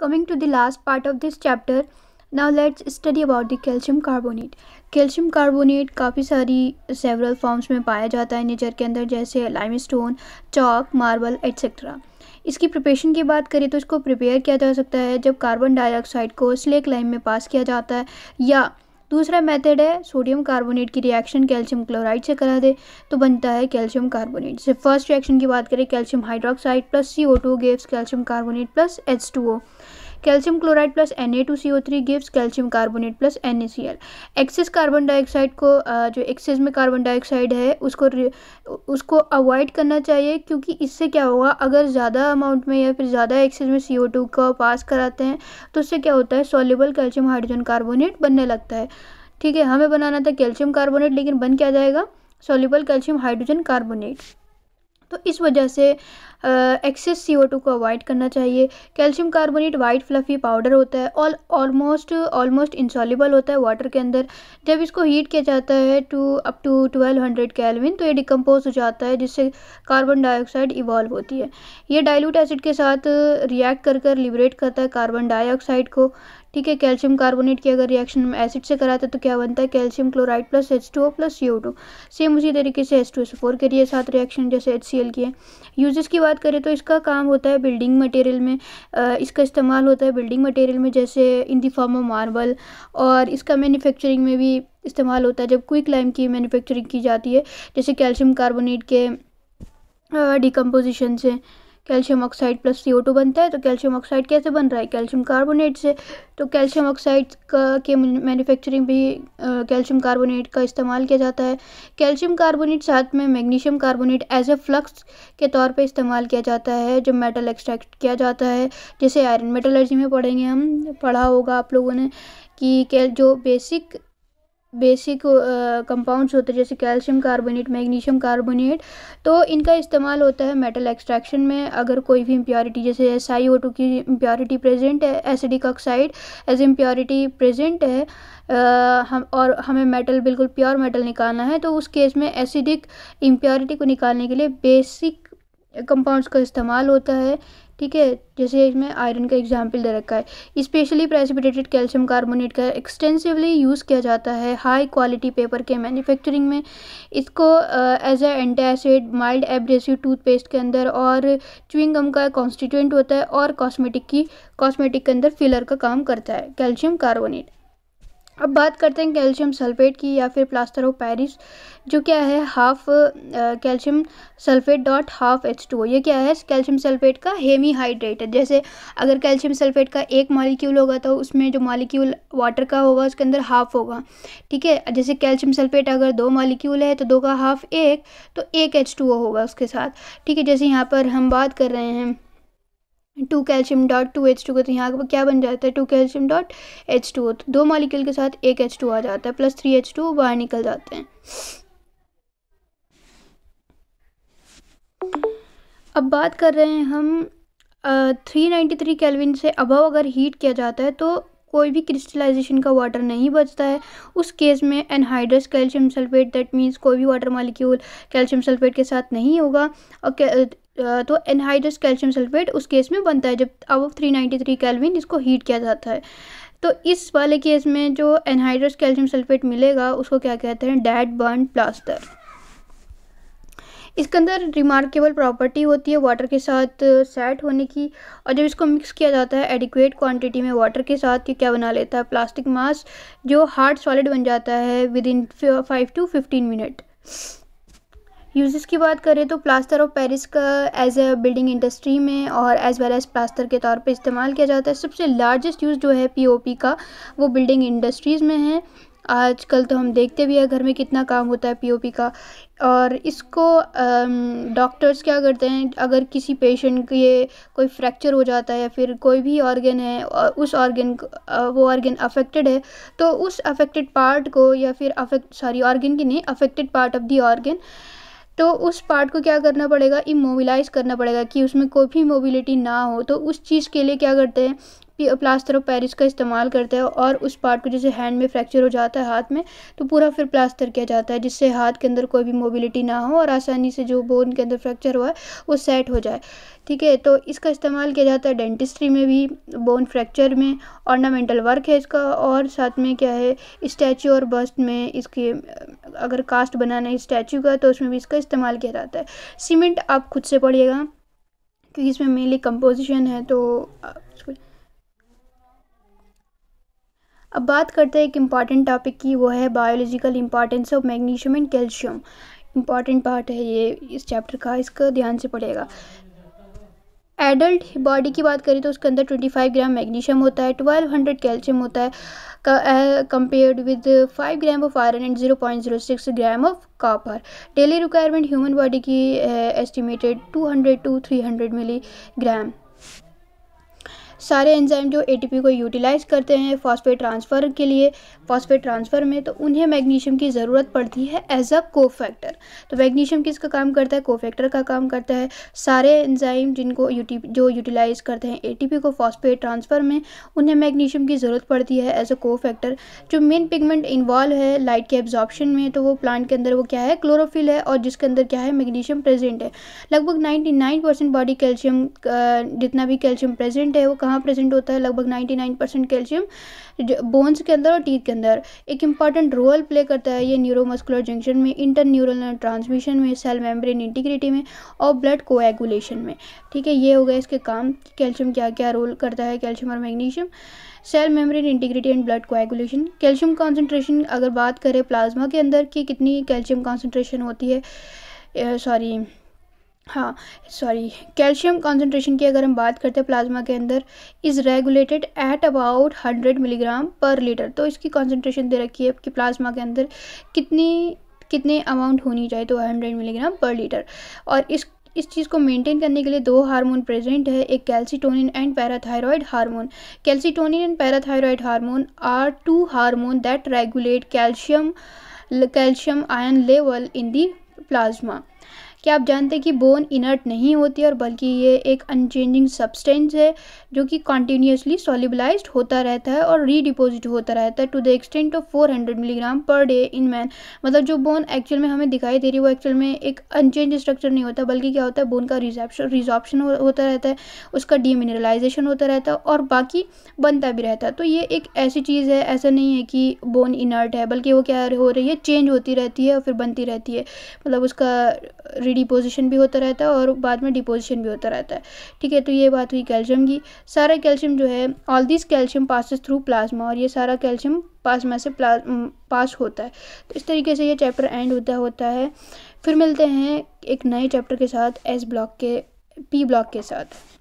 Coming to the last part of this chapter, now let's study about the calcium carbonate. Calcium carbonate काफ़ी सारी several forms में पाया जाता है nature के अंदर जैसे limestone chalk marble etc इसकी प्रिपरेशन की बात करें तो इसको प्रिपेयर किया जा सकता है जब कार्बन डाइऑक्साइड को स्लेक लाइम में पास किया जाता है या दूसरा मेथड है सोडियम कार्बोनेट की रिएक्शन कैल्शियम क्लोराइड से करा दे तो बनता है कैल्शियम कार्बोनेट जैसे फर्स्ट रिएक्शन की बात करें calcium hydroxide plus C O two gives calcium carbonate plus H two O calcium chloride plus N A two C O three gives calcium carbonate plus N A C L excess carbon dioxide को जो access में carbon dioxide है उसको उसको avoid करना चाहिए क्योंकि इससे क्या होगा अगर ज़्यादा अमाउंट में या फिर ज़्यादा एक्सेस में सी ओ टू को पास कराते हैं तो उससे क्या होता है सोल्यूबल कैल्शियम हाइड्रोजन कार्बोनेट बनने लगता है ठीक है हमें बनाना था कैल्शियम कार्बोनेट लेकिन बन क्या जाएगा सोल्यूबल कैल्शियम हाइड्रोजन कार्बोनेट तो इस वजह से एक्सेस सी ओ टू को अवॉइड करना चाहिए calcium carbonate white fluffy powder होता है और ऑलमोस्ट ऑलमोस्ट इंसॉलिबल होता है वाटर के अंदर जब इसको हीट किया जाता है to up to twelve hundred kelvin तो ये डिकम्पोज हो जाता है जिससे कार्बन डाइऑक्साइड इवॉल्व होती है ये डाइल्यूट एसिड के साथ रिएक्ट कर कर लिबरेट करता है कार्बन डाइऑक्साइड को ठीक है कैल्शियम कार्बोनेट की अगर रिएक्शन हम एसिड से कराते तो क्या बनता है calcium chloride plus H two O plus U two same उसी तरीके से एच टू एस फोर के लिए साथ रिएक्शन जैसे एच सी एल की है यूजेस की बात करें तो इसका काम होता है बिल्डिंग मटेरियल में इसका इस्तेमाल होता है बिल्डिंग मटेरियल में जैसे in the form of marble और इसका मैन्युफैक्चरिंग में भी इस्तेमाल होता है जब क्विक लाइम की मैन्युफैक्चरिंग की जाती है जैसे कैल्शियम कार्बोनेट के डिकम्पोजिशन से कैल्शियम ऑक्साइड प्लस सी बनता है तो कैल्शियम ऑक्साइड कैसे बन रहा है कैल्शियम कार्बोनेट से तो कैल्शियम ऑक्साइड का के मैन्युफैक्चरिंग भी कैल्शियम कार्बोनेट का इस्तेमाल किया जाता है कैल्शियम कार्बोनेट साथ में magnesium carbonate as a flux के तौर पे इस्तेमाल किया जाता है जब मेटल एक्सट्रैक्ट किया जाता है जैसे आयरन मेटलर्जी में पढ़ेंगे हम पढ़ा होगा आप लोगों ने कि जो बेसिक बेसिक कंपाउंड्स होते हैं जैसे कैल्शियम कार्बोनेट मैग्नीशियम कार्बोनेट तो इनका इस्तेमाल होता है मेटल एक्सट्रैक्शन में अगर कोई भी इम्प्योरिटी जैसे एस आई ओ टू की इम्प्योरिटी प्रेजेंट है acidic oxide as impurity present है हम और हमें मेटल बिल्कुल प्योर मेटल निकालना है तो उस केस में एसिडिक इम्प्योरिटी को निकालने के लिए बेसिक कंपाउंड्स का इस्तेमाल होता है ठीक है जैसे इसमें आयरन का एग्जाम्पल दे रखा है स्पेशली प्रेसिपिटेटेड कैल्शियम कार्बोनेट का एक्सटेंसिवली यूज़ किया जाता है हाई क्वालिटी पेपर के मैन्युफैक्चरिंग में इसको as a antacid mild abrasive toothpaste के अंदर और च्यूइंग गम का कॉन्स्टिट्यूंट होता है और कॉस्मेटिक की कॉस्मेटिक के अंदर फिलर का काम करता है कैल्शियम कार्बोनेट अब बात करते हैं कैल्शियम सल्फेट की या फिर प्लास्टर ऑफ पेरिस जो क्या है half calcium sulphate dot half H two ये क्या है कैल्शियम सल्फेट का हेमी हाइड्रेट है जैसे अगर कैल्शियम सल्फेट का एक मालिक्यूल होगा तो उसमें जो मालिक्यूल वाटर का होगा उसके अंदर हाफ होगा ठीक है जैसे कैल्शियम सल्फेट अगर दो मालिक्यूल है तो दो का हाफ एक तो एक एच टू होगा उसके साथ ठीक है जैसे यहाँ पर हम बात कर रहे हैं two calcium dot two H two को तो यहाँ पर क्या बन जाता है two calcium dot H two तो दो मॉलिक्यूल के साथ एक एच टू आ जाता है प्लस थ्री एच टू बाहर निकल जाते हैं अब बात कर रहे हैं हम थ्री नाइन्टी थ्री कैलविन से अबव अगर हीट किया जाता है तो कोई भी क्रिस्टलाइजेशन का वाटर नहीं बचता है उस केस में anhydrous calcium sulphate that means कोई भी वाटर मालिक्यूल कैल्शियम सल्फेट के साथ नहीं होगा और तो एनहाइड्रस कैल्शियम सल्फेट उस केस में बनता है जब अब थ्री नाइन्टी थ्री कैलविन इसको हीट किया जाता है तो इस वाले केस में जो एनहाइड्रस कैल्शियम सल्फेट मिलेगा उसको क्या कहते हैं डैड बर्न प्लास्टर इसके अंदर रिमार्केबल प्रॉपर्टी होती है वाटर के साथ सेट होने की और जब इसको मिक्स किया जाता है एडिक्वेट क्वांटिटी में वाटर के साथ ये क्या बना लेता है प्लास्टिक मास जो हार्ड सॉलिड बन जाता है within five to fifteen minute use की बात करें तो प्लास्टर ऑफ पेरिस का एज ए बिल्डिंग इंडस्ट्री में और एज़ वेल एज़ प्लास्टर के तौर पे इस्तेमाल किया जाता है सबसे लार्जेस्ट यूज़ जो है पीओपी का वो बिल्डिंग इंडस्ट्रीज़ में है आजकल तो हम देखते भी हैं घर में कितना काम होता है पीओपी का और इसको डॉक्टर्स क्या करते हैं अगर किसी पेशेंट के कोई फ्रैक्चर हो जाता है या फिर कोई भी ऑर्गन है उस ऑर्गन वो ऑर्गन अफेक्टेड है तो उस अफेक्टेड पार्ट को या फिर अफेक्ट सॉरी ऑर्गन की नहीं affected part of the organ तो उस पार्ट को क्या करना पड़ेगा इमोबिलाइज करना पड़ेगा कि उसमें कोई भी मोबिलिटी ना हो तो उस चीज़ के लिए क्या करते हैं कि प्लास्टर ऑफ पेरिस का इस्तेमाल करते हैं और उस पार्ट को जैसे हैंड में फ्रैक्चर हो जाता है हाथ में तो पूरा फिर प्लास्टर किया जाता है जिससे हाथ के अंदर कोई भी मोबिलिटी ना हो और आसानी से जो बोन के अंदर फ्रैक्चर हुआ है वो सेट हो जाए ठीक है तो इसका इस्तेमाल किया जाता है डेंटिस्ट्री में भी बोन फ्रैक्चर में ऑर्नामेंटल वर्क है इसका और साथ में क्या है स्टैचू और बस्ट में इसके अगर कास्ट बनाना है स्टैचू का तो उसमें भी इसका इस्तेमाल किया जाता है सीमेंट आप खुद से पढ़िएगा क्योंकि इसमें मेनली कंपोजिशन है तो अब बात करते हैं एक इम्पॉर्टेंट टॉपिक की वो है biological importance of magnesium and calcium important part है ये इस चैप्टर का इसका ध्यान से पड़ेगा एडल्ट बॉडी की बात करें तो उसके अंदर 25 ग्राम मैग्नीशियम होता है 1200 कैल्शियम होता है compared with 5 gram of iron and 0.06 gram of copper daily requirement human body की एस्टिमेटेड 200 टू 300 मिलीग्राम सारे एंजाइम जो एटीपी को यूटिलाइज़ करते हैं फॉस्फेट ट्रांसफ़र के लिए फॉस्फेट ट्रांसफ़र में तो उन्हें मैग्नीशियम की ज़रूरत पड़ती है एज अ कोफैक्टर तो मैग्नीशियम किसका काम करता है कोफैक्टर का काम करता है सारे एंजाइम जिनको यूटी जो यूटिलाइज़ करते हैं ए को फॉस्फेट ट्रांसफ़र में उन्हें मैग्नीशियम की ज़रूरत पड़ती है एज अ को जो मेन पिगमेंट इन्वॉल्व है लाइट के एब्जॉर्बशन में तो वो प्लांट के अंदर वो क्या है क्लोरोफिल है और जिसके अंदर क्या है मैग्नीशियम प्रेजेंट है लगभग नाइन्टी बॉडी कैल्शियम जितना भी कैल्शियम प्रेजेंट है वो कहाँ प्रेजेंट होता है लगभग 99 परसेंट कैल्शियम बोन्स के अंदर और टीथ के अंदर एक इंपॉर्टेंट रोल प्ले करता है ये न्यूरोमस्कुलर जंक्शन में इंटर न्यूरल ट्रांसमिशन में सेल मेम्ब्रेन इंटीग्रिटी में और ब्लड कोएगुलेशन में ठीक है ये हो गया इसके काम कैल्शियम क्या क्या रोल करता है कैल्शियम और magnesium cell membrane integrity and blood coagulation calcium concentration अगर बात करें प्लाज्मा के अंदर कि कितनी कैल्शियम कॉन्सेंट्रेशन होती है सॉरी uh, हाँ सॉरी कैल्शियम कॉन्सेंट्रेशन की अगर हम बात करते हैं प्लाज्मा के अंदर is regulated at about hundred milligram per litre तो इसकी कॉन्सेंट्रेशन दे रखी है कि प्लाज्मा के अंदर कितनी कितने अमाउंट होनी चाहिए तो हंड्रेड मिलीग्राम पर लीटर और इस इस चीज़ को मेंटेन करने के लिए दो हार्मोन प्रेजेंट है एक calcitonin and parathyroid hormone calcitonin and parathyroid hormone are two hormone that regulate calcium calcium ion level in the plasma क्या आप जानते हैं कि बोन इनर्ट नहीं होती और बल्कि ये एक अनचेंजिंग सब्सटेंस है जो कि कॉन्टीन्यूसली सॉलिबलाइज होता रहता है और रीडिपोजिट होता रहता है to the extent of four hundred milligram per day in man मतलब जो बोन एक्चुअल में हमें दिखाई दे रही है वो एक्चुअल में एक अनचेंज स्ट्रक्चर नहीं होता बल्कि क्या होता है बोन का रिजॉप्शन होता रहता है उसका डीमिनरलाइजेशन होता रहता है और बाकी बनता भी रहता है तो ये एक ऐसी चीज़ है ऐसा नहीं है कि बोन इनर्ट है बल्कि वो क्या हो रही है चेंज होती रहती है और फिर बनती रहती है मतलब उसका रिडिपोजिशन डिपोजिशन भी होता रहता है और बाद में डिपोजिशन भी होता रहता है ठीक है तो ये बात हुई कैल्शियम की सारा कैल्शियम जो है all this calcium passes through plasma और ये सारा कैल्शियम प्लाज्मा से प्ला पास mm, होता है तो इस तरीके से ये चैप्टर एंड होता होता है फिर मिलते हैं एक नए चैप्टर के साथ एस ब्लॉक के पी ब्लॉक के साथ